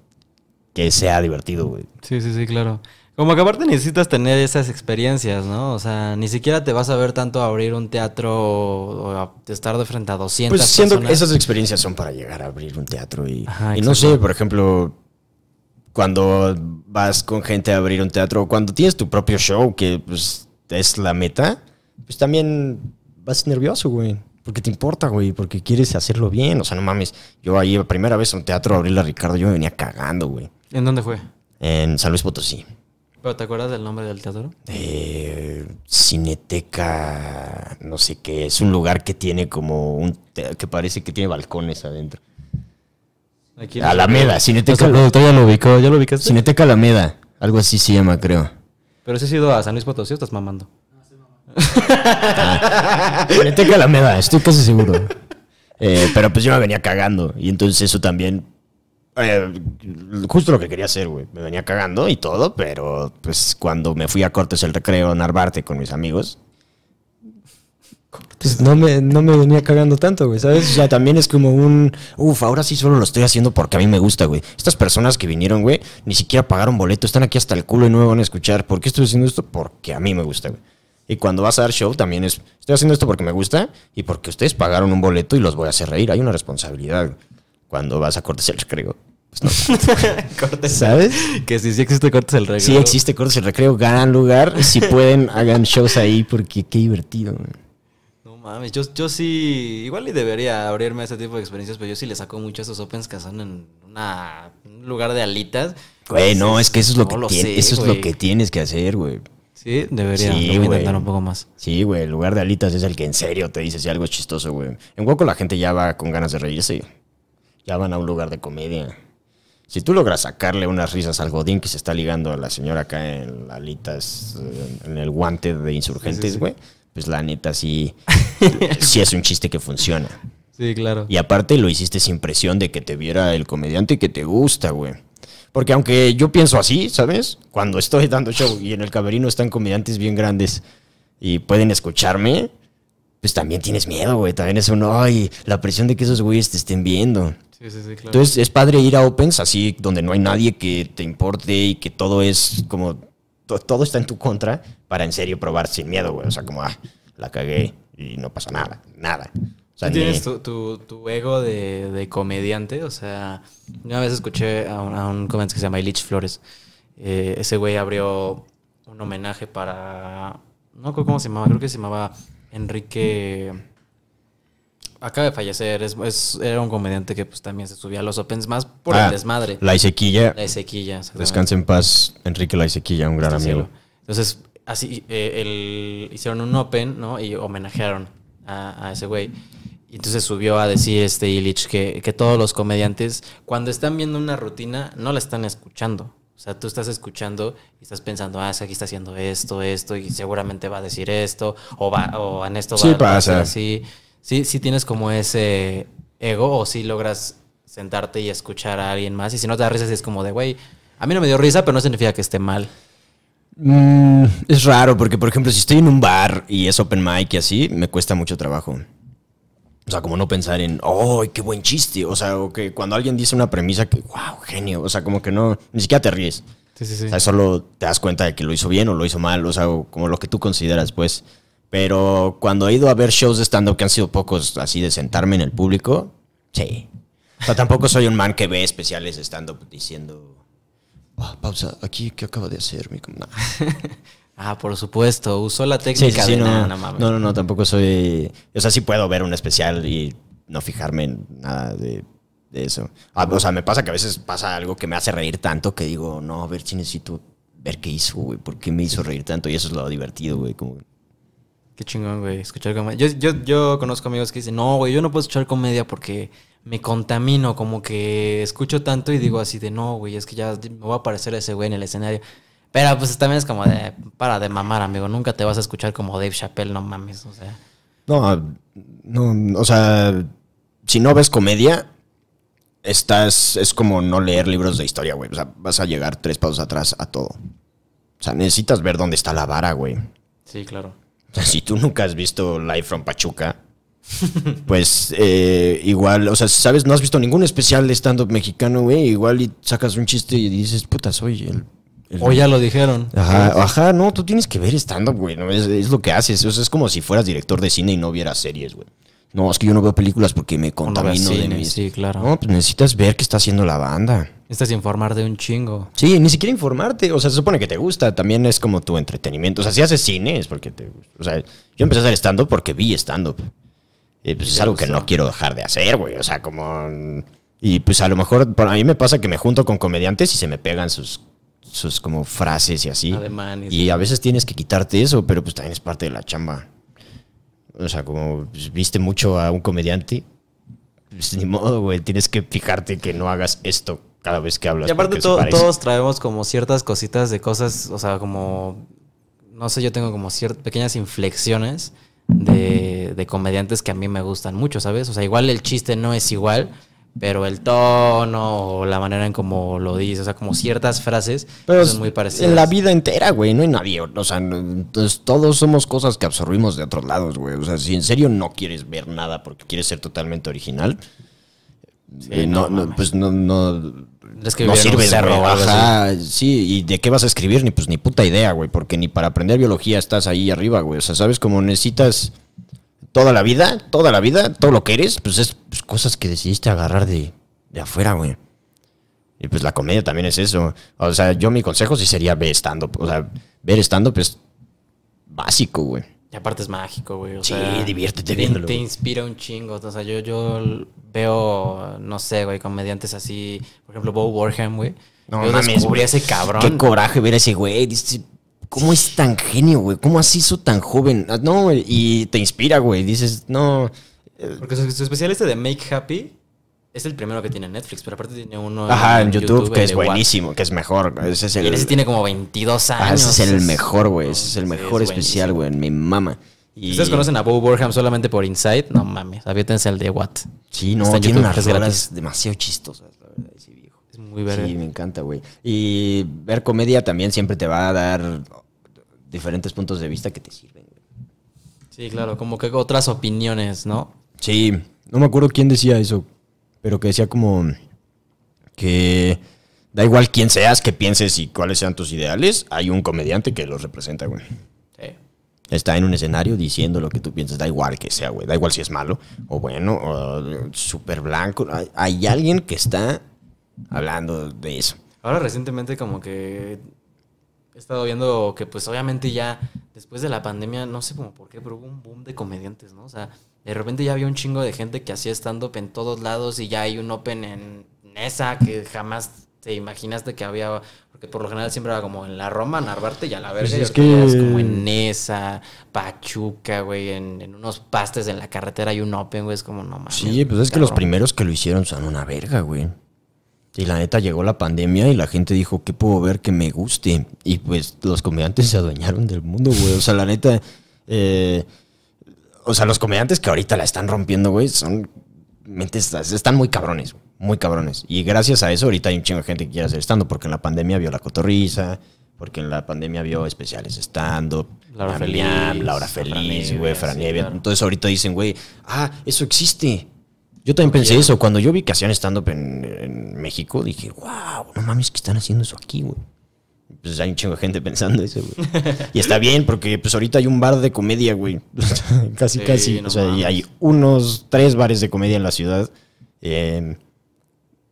que sea divertido, güey. Sí, sí, sí, claro. Como que aparte necesitas tener esas experiencias, ¿no? O sea, ni siquiera te vas a ver tanto abrir un teatro o estar de frente a 200 Pues personas. esas experiencias son para llegar a abrir un teatro y, no sé, por ejemplo, cuando vas con gente a abrir un teatro, cuando tienes tu propio show, que pues es la meta, pues también vas nervioso, güey. Porque te importa, güey, porque quieres hacerlo bien. O sea, no mames. Yo ahí, la primera vez a un teatro abrí la Ricardo, yo me venía cagando, güey. ¿En dónde fue? En San Luis Potosí te acuerdas del nombre del teatro? Eh, Cineteca, no sé qué. Es un lugar que tiene como un. que parece que tiene balcones adentro. Alameda, Cineteca. No, ya lo ubicó, ya lo ubicaste. Cineteca Alameda, algo así se llama, creo. Pero si has ido a San Luis Potosí o estás mamando. Ah, Cineteca Alameda, estoy casi seguro. Eh, pero pues yo me venía cagando. Y entonces eso también eh, justo lo que quería hacer, güey. Me venía cagando y todo, pero pues cuando me fui a Cortes el Recreo a Narvarte con mis amigos, pues, no me, no me venía cagando tanto, güey, ¿sabes? O sea, también es como un, Uf, ahora sí solo lo estoy haciendo porque a mí me gusta, güey. Estas personas que vinieron, güey, ni siquiera pagaron boleto, están aquí hasta el culo y no me van a escuchar. ¿Por qué estoy haciendo esto? Porque a mí me gusta, güey. Y cuando vas a dar show también es, estoy haciendo esto porque me gusta y porque ustedes pagaron un boleto y los voy a hacer reír. Hay una responsabilidad. Güey cuando vas a cortes el recreo. Pues ¿Sabes? Que si sí existe cortes el recreo. Sí existe cortes el recreo, ganan lugar. Si pueden, hagan shows ahí porque qué divertido. No mames, yo, yo sí, igual y debería abrirme a ese tipo de experiencias, pero yo sí le saco mucho a esos opens que son en un lugar de alitas. Güey, no, es que eso es lo, que, eso es lo que tienes que hacer, güey. Sí, debería intentar un poco más. Sí, güey, el lugar de alitas es el que en serio te dice si algo es chistoso, güey. En Hueco la gente ya va con ganas de reírse. Ya van a un lugar de comedia. Si tú logras sacarle unas risas al Godín que se está ligando a la señora acá en Alitas, en el guante de insurgentes, güey, pues la neta sí, sí es un chiste que funciona. Sí, claro. Y aparte lo hiciste sin presión de que te viera el comediante y que te gusta, güey. Porque aunque yo pienso así, ¿sabes? Cuando estoy dando show y en el camerino están comediantes bien grandes y pueden escucharme, pues también tienes miedo, güey. También es uno, ay, la presión de que esos güeyes te estén viendo. Entonces es padre ir a Opens así, donde no hay nadie que te importe y que todo es como, todo está en tu contra, para en serio probar sin miedo, güey. O sea, como, ah, la cagué y no pasa nada, nada. ¿Tienes tu, ego de, comediante? O sea, una vez escuché a un, a comediante que se llama Ilich Flores. Eh, ese güey abrió un homenaje para. No creo cómo se llamaba, creo que se llamaba Enrique acaba de fallecer. Es, era un comediante que pues también se subía a los Opens más por el ah, desmadre. La Isequilla. La Isequilla. Descanse en paz, Enrique La Isequilla, un gran amigo. Entonces, así eh, hicieron un Open, ¿no? Y homenajearon a, ese güey. Y entonces subió a decir este Illich que, que todos los comediantes, cuando están viendo una rutina, no la están escuchando. O sea, tú estás escuchando y estás pensando, ah, aquí está haciendo esto, esto, y seguramente va a decir esto, o va, o en esto va, a decir así. Sí, sí tienes como ese ego, o sí logras sentarte y escuchar a alguien más. Y si no te da risa, es como de, güey, a mí no me dio risa, pero no significa que esté mal. Mm, es raro, porque por ejemplo, si estoy en un bar y es open mic y así, me cuesta mucho trabajo. O sea, como no pensar en, ¡ay, qué buen chiste! O sea, o que cuando alguien dice una premisa que, ¡wow, genio! O sea, como que no, ni siquiera te ríes. Sí, sí, sí. O sea, solo te das cuenta de que lo hizo bien o lo hizo mal, o sea, como lo que tú consideras, pues. Pero cuando he ido a ver shows de stand-up que han sido pocos, así de sentarme en el público, sí. O sea, tampoco soy un man que ve especiales de stand-up diciendo, ah, pausa, aquí, ¿qué acaba de hacer? Mi no. Ah, por supuesto, usó la técnica de no, nada, no, no, no, no, tampoco soy. O sea, sí puedo ver un especial y no fijarme en nada de, eso. Ah, o sea, me pasa que a veces pasa algo que me hace reír tanto que digo, no, a ver si necesito ver qué hizo, güey, por qué me hizo reír tanto. Y eso es lo divertido, güey, Qué chingón, güey, escuchar comedia. Yo, yo, yo conozco amigos que dicen, no, güey, yo no puedo escuchar comedia porque me contamino, como que escucho tanto y digo así de, no, güey, es que ya me voy a aparecer ese güey en el escenario. Pero pues también es como de, para de mamar, amigo. Nunca te vas a escuchar como Dave Chappelle, no mames. O sea. No, no, o sea, si no ves comedia, estás, es como no leer libros de historia, güey. O sea, vas a llegar tres pasos atrás a todo. O sea, necesitas ver dónde está la vara, güey. Sí, claro. O sea, si tú nunca has visto Live from Pachuca, pues eh, igual, o sea, sabes, no has visto ningún especial de stand-up mexicano, güey, igual y sacas un chiste y dices, puta, soy el o ya lo dijeron. Ajá, ajá, no, tú tienes que ver stand-up, güey. Es, lo que haces. O sea, es como si fueras director de cine y no vieras series, güey. No, es que yo no veo películas porque me contamino de Sí, claro. No, pues necesitas ver qué está haciendo la banda. Estás informar de un chingo. Sí, ni siquiera informarte. O sea, se supone que te gusta. También es como tu entretenimiento. O sea, si haces cine es porque te gusta. O sea, yo empecé a hacer stand-up porque vi stand-up. pues es algo que no quiero dejar de hacer, güey. O sea, como... Y pues a lo mejor a mí me pasa que me junto con comediantes y se me pegan sus sus como frases y así. Y a veces tienes que quitarte eso, pero pues también es parte de la chamba. O sea, como pues, viste mucho a un comediante, pues ni modo, güey, tienes que fijarte que no hagas esto cada vez que hablas. Y aparte todos traemos como ciertas cositas de cosas, o sea, como, no sé, yo tengo como ciertas pequeñas inflexiones de, de comediantes que a mí me gustan mucho, ¿sabes? O sea, igual el chiste no es igual, pero el tono o la manera en cómo lo dices, o sea, como ciertas frases son muy parecidas. En la vida entera, güey, no hay nadie, o sea, entonces todos somos cosas que absorbimos de otros lados, güey, o sea, si en serio no quieres ver nada porque quieres ser totalmente original, eh, no, no, pues no, no, no sirve de Ajá, sí, ¿y de qué vas a escribir? Ni pues ni puta idea, güey, porque ni para aprender biología estás ahí arriba, güey, o sea, sabes cómo necesitas toda la vida, toda la vida, todo lo que eres, pues es pues, cosas que decidiste agarrar de, afuera, güey. Y pues la comedia también es eso. O sea, yo mi consejo sí sería ver stand O sea, ver stand pues, básico, güey. Y aparte es mágico, güey. sí, diviértete te, viéndolo. Te inspira un chingo. O sea, yo, yo veo, no sé, güey, comediantes así. Por ejemplo, Bo Warham, güey. No, yo descubrí ese cabrón. Qué coraje ver a ese güey. Dice, ¿Cómo es tan genio, güey? ¿Cómo así hizo tan joven? Ah, no, y te inspira, güey. Dices, no. Eh, Porque su, especial este de Make Happy es el primero que tiene Netflix, pero aparte tiene uno en, YouTube, que es buenísimo, que es mejor. Ese ese tiene como 22 años. Ah, ese es el mejor, güey. Ese es el mejor especial, güey. Mi mama. Ustedes conocen a Bo Burham solamente por Inside. No mames, avítense al de What. Sí, no, tiene YouTube, unas demasiado chistosas. Sí, me encanta, güey. Y ver comedia también siempre te va a dar diferentes puntos de vista que te sirven, güey. Sí, claro, como que otras opiniones, ¿no? Sí, no me acuerdo quién decía eso, pero que decía como que da igual quién seas, qué pienses y cuáles sean tus ideales, hay un comediante que los representa, güey. Sí. Está en un escenario diciendo lo que tú piensas, da igual que sea, güey, da igual si es malo o bueno, o súper blanco, hay alguien que está hablando de eso. Ahora recientemente como que he estado viendo que pues obviamente ya después de la pandemia, no sé como por qué, pero hubo un boom de comediantes, ¿no? O sea, de repente ya había un chingo de gente que hacía stand-up en todos lados y ya hay un open en Nesa que jamás te imaginaste que había, porque por lo general siempre era como en la Roma, Narvarte y a la pues verga. es, que... como en Nesa, Pachuca, güey, en, unos pastes en la carretera hay un open, güey, es como no mames. Sí, pues es que los primeros que lo hicieron son una verga, güey. Y la neta llegó la pandemia y la gente dijo, ¿qué puedo ver que me guste? Y pues los comediantes se adueñaron del mundo, güey. O sea, la neta... Eh, o sea, los comediantes que ahorita la están rompiendo, güey, son mentes, están muy cabrones, muy cabrones. Y gracias a eso ahorita hay un chingo de gente que quiere hacer stand porque en la pandemia vio La Cotorriza, porque en la pandemia vio especiales stand Laura Feliz, Laura Feliz, güey, Entonces ahorita dicen, güey, ah, eso existe. Yo también pensé eso. Cuando yo vi que hacían stand-up en, México, dije, wow, no mames, que están haciendo eso aquí, güey. Pues hay un chingo de gente pensando eso, güey. y está bien, porque pues ahorita hay un bar de comedia, güey. casi, casi. o sea, y hay unos tres bares de comedia en la ciudad. Em,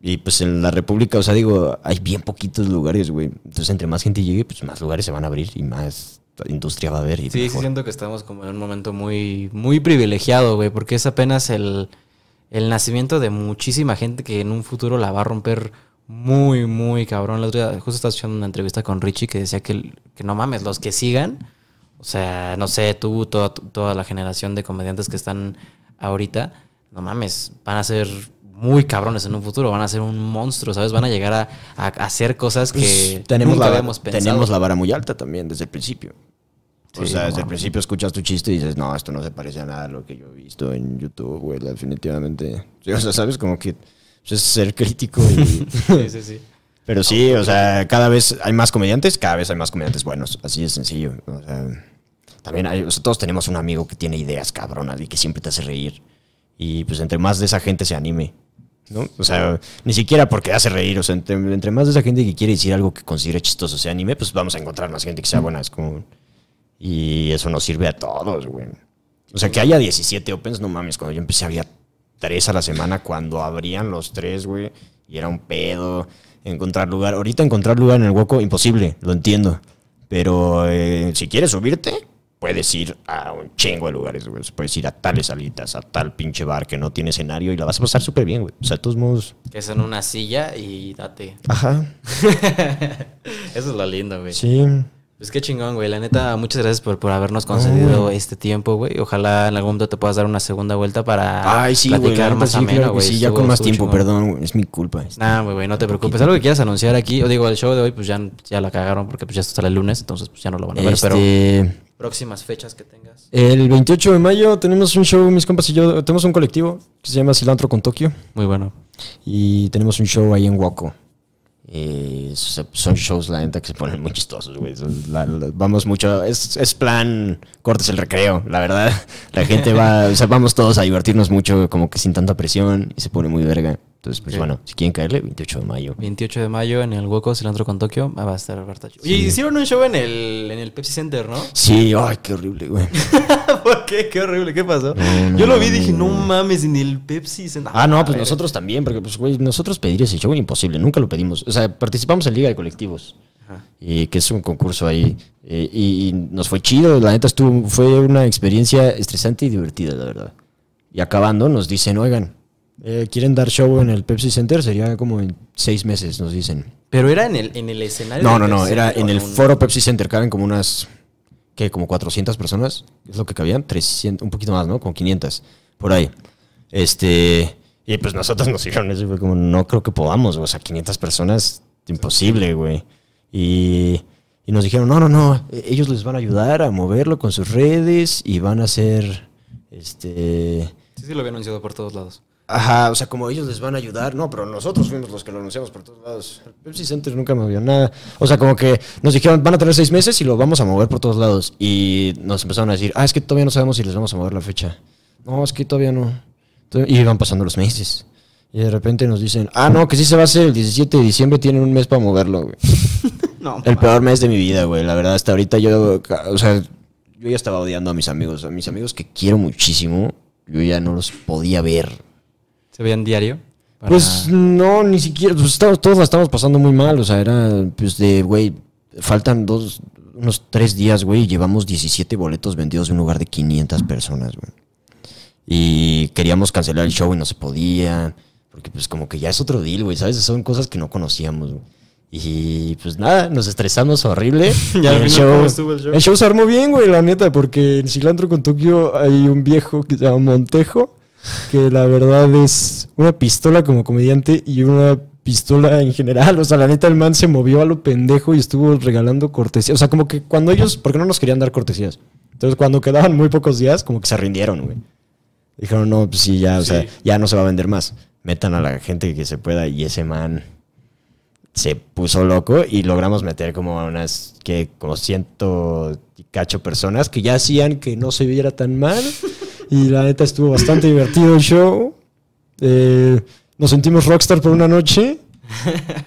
y pues en la República, o sea, digo, hay bien poquitos lugares, güey. Entonces, entre más gente llegue, pues más lugares se van a abrir y más industria va a haber. sí, sí, siento que estamos como en un momento muy, muy privilegiado, güey, porque es apenas el el nacimiento de muchísima gente que en un futuro la va a romper muy, muy cabrón. La otra justo estaba haciendo una entrevista con Richie que decía que, que no mames, los que sigan, o sea, no sé, tú, toda, toda la generación de comediantes que están ahorita, no mames, van a ser muy cabrones en un futuro, van a ser un monstruo, ¿sabes? Van a llegar a, hacer cosas que pues, tenemos nunca la, habíamos pensado. Tenemos la vara muy alta también desde el principio o sea, desde el principio escuchas tu chiste y dices, no, esto no se parece a nada a lo que yo he visto en YouTube, güey, definitivamente. o sea, sabes, como que pues, es ser crítico y... sí, sí, Pero sí, o sea, cada vez hay más comediantes, cada vez hay más comediantes buenos, así de sencillo. O sea, también hay, o sea, todos tenemos un amigo que tiene ideas cabronas y que siempre te hace reír. Y pues entre más de esa gente se anime, ¿no? O sea, ni siquiera porque hace reír, o sea, entre, entre más de esa gente que quiere decir algo que considere chistoso se anime, pues vamos a encontrar más gente que sea buena. Es como... Y eso nos sirve a todos, güey. O sea, que haya 17 Opens, no mames. Cuando yo empecé había 3 a la semana. Cuando abrían los 3, güey. Y era un pedo encontrar lugar. Ahorita encontrar lugar en el hueco, imposible. Lo entiendo. Pero eh, si quieres subirte, puedes ir a un chingo de lugares, güey. Puedes ir a tales salitas, a tal pinche bar que no tiene escenario y la vas a pasar súper bien, güey. O sea, tus todos modos. Que es en una silla y date. Ajá. Eso es lo lindo, güey. Sí. Es qué chingón, güey. La neta, muchas gracias por, habernos concedido este tiempo, güey. Ojalá en algún momento te puedas dar una segunda vuelta para platicar más sí, güey. Sí, ya con más tiempo, perdón, güey. Es mi culpa. Este, nah, güey, no te preocupes. Algo que quieras anunciar aquí. O digo, el show de hoy, pues ya, ya la cagaron porque pues ya está el lunes, entonces pues ya no lo van a ver. Pero este, próximas fechas que tengas. El 28 de mayo tenemos un show, mis compas y yo, tenemos un colectivo que se llama Cilantro con Tokio. Muy bueno. Y tenemos un show ahí en Waco. Y eh, son shows, la neta, que se ponen muy chistosos, güey. vamos mucho. Es, es, plan, cortes el recreo, la verdad. La gente va, o sea, vamos todos a divertirnos mucho, como que sin tanta presión, y se pone muy verga. Entonces, pues bueno, si quieren caerle, 28 de mayo. 28 de mayo en el Hueco Cilantro con Tokio, va a estar Bartacho. Y hicieron un show en el, en el Pepsi Center, ¿no? Sí, ay, qué horrible, güey. ¿Por qué? Qué horrible, ¿qué pasó? Yo lo vi y dije, no, mames, en el Pepsi. Center. Ah, ah, no, pues nosotros también, porque pues, nosotros pedir ese show imposible, nunca lo pedimos. O sea, participamos en Liga de Colectivos. Y que es un concurso ahí. Eh, y, nos fue chido, la neta fue una experiencia estresante y divertida, la verdad. Y acabando nos dicen, oigan, eh, quieren dar show en el Pepsi Center, sería como en seis meses, nos dicen. Pero era en el, en el escenario. No, no, no, era en el foro Pepsi Center, caben como unas que como 400 personas, es lo que cabían, 300, un poquito más, ¿no? Con 500, por ahí. Este, y pues nosotros nos dijeron eso fue como, no creo que podamos, o sea, 500 personas, imposible, güey. Y, y nos dijeron, no, no, no, ellos les van a ayudar a moverlo con sus redes y van a hacer, este... Sí, sí, lo había anunciado por todos lados. Ajá, o sea, como ellos les van a ayudar, no, pero nosotros fuimos los que lo anunciamos por todos lados. El Pepsi Center nunca movió nada. O sea, como que nos dijeron, van a tener seis meses y lo vamos a mover por todos lados. Y nos empezaron a decir, ah, es que todavía no sabemos si les vamos a mover la fecha. No, es que todavía no. Y van pasando los meses. Y de repente nos dicen, ah, no, que sí se va a hacer el 17 de diciembre, tienen un mes para moverlo, güey. no, el peor mes de mi vida, güey. La verdad, hasta ahorita yo, o sea, yo ya estaba odiando a mis amigos. A mis amigos que quiero muchísimo, yo ya no los podía ver ¿Se veían diario? Pues no, ni siquiera. Pues, todos la estamos pasando muy mal. O sea, era pues de, güey, faltan dos, unos tres días, güey, y llevamos 17 boletos vendidos en un lugar de 500 personas, güey. Y queríamos cancelar el show y no se podía. Porque pues como que ya es otro deal, güey, ¿sabes? Son cosas que no conocíamos, güey. Y pues nada, nos estresamos horrible. ya el, show, el, show, el show se armó bien, güey, la neta, porque en Cilantro con Tokio hay un viejo que se llama Montejo que la verdad es una pistola como comediante y una pistola en general. O sea, la neta, el man se movió a lo pendejo y estuvo regalando cortesías. O sea, como que cuando ellos, porque no nos querían dar cortesías. Entonces, cuando quedaban muy pocos días, como que se rindieron, güey. Dijeron, no, pues sí, ya, o sea, ya no se va a vender más. Metan a la gente que se pueda. Y ese man se puso loco y logramos meter como a unas, que como ciento y cacho personas que ya hacían que no se viera tan mal. Y la neta estuvo bastante divertido el show. Eh, nos sentimos rockstar por una noche.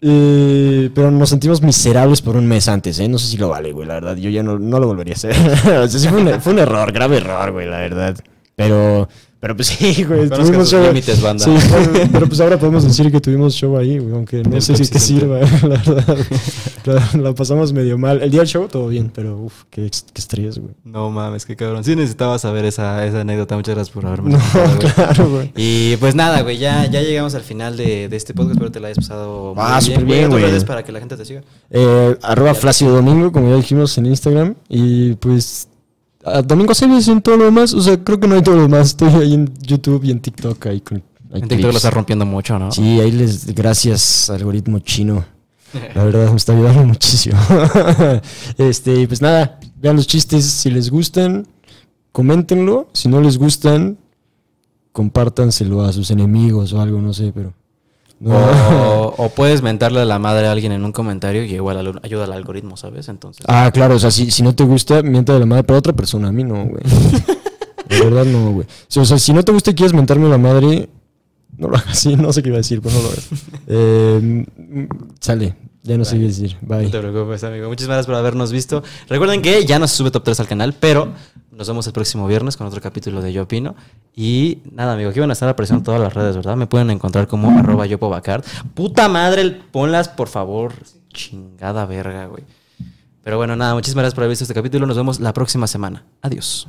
pero nos sentimos miserables por un mes antes, ¿eh? No sé si lo vale, güey, la verdad. Yo ya no, no lo volvería a hacer. fue un error, grave error, güey, la verdad. Pero, pero pues sí, güey. Pero tuvimos show. banda. Sí, pero, pues ahora podemos decir que tuvimos show ahí, güey, aunque no sé si te sirva, la verdad. La, pasamos medio mal. El día del show todo bien, pero uff, qué, qué, estrés, güey. No mames, qué cabrón. Sí necesitaba saber esa, esa anécdota. Muchas gracias por haberme. No, contado, claro, güey. Y pues nada, güey, ya, ya llegamos al final de, de este podcast. Espero te la hayas pasado muy ah, bien. güey. para que la gente te siga? Eh, arroba Flacio Domingo, como ya dijimos en Instagram. Y pues Domingo ah, Domingo Aceves en todo lo demás. O sea, creo que no hay todo lo demás. Estoy ahí en YouTube y en TikTok. Ahí con, en TikTok lo está rompiendo mucho, ¿no? Sí, ahí les. Gracias, algoritmo chino. La verdad, me está ayudando muchísimo. este, pues nada, vean los chistes si les gustan, coméntenlo. Si no les gustan, compártanselo a sus enemigos o algo, no sé, pero. No. O, puedes mentarle a la madre a alguien en un comentario y igual ayuda al algoritmo, ¿sabes? Entonces. Ah, claro, o sea, si, no te gusta, mienta de la madre para otra persona, a mí no, güey. De verdad no, güey. O sea, si no te gusta y quieres mentarme a la madre, no lo hagas. así, no sé qué iba a decir, pero pues no lo hagas. Eh, sale. Ya no sé qué decir. Bye. No te preocupes, amigo. Muchas gracias por habernos visto. Recuerden que ya no se sube Top 3 al canal, pero nos vemos el próximo viernes con otro capítulo de Yo Opino. Y nada, amigo, aquí van a estar apareciendo todas las redes, ¿verdad? Me pueden encontrar como mm. arroba yopobacard. Puta madre, ponlas, por favor. Chingada verga, güey. Pero bueno, nada, muchísimas gracias por haber visto este capítulo. Nos vemos la próxima semana. Adiós.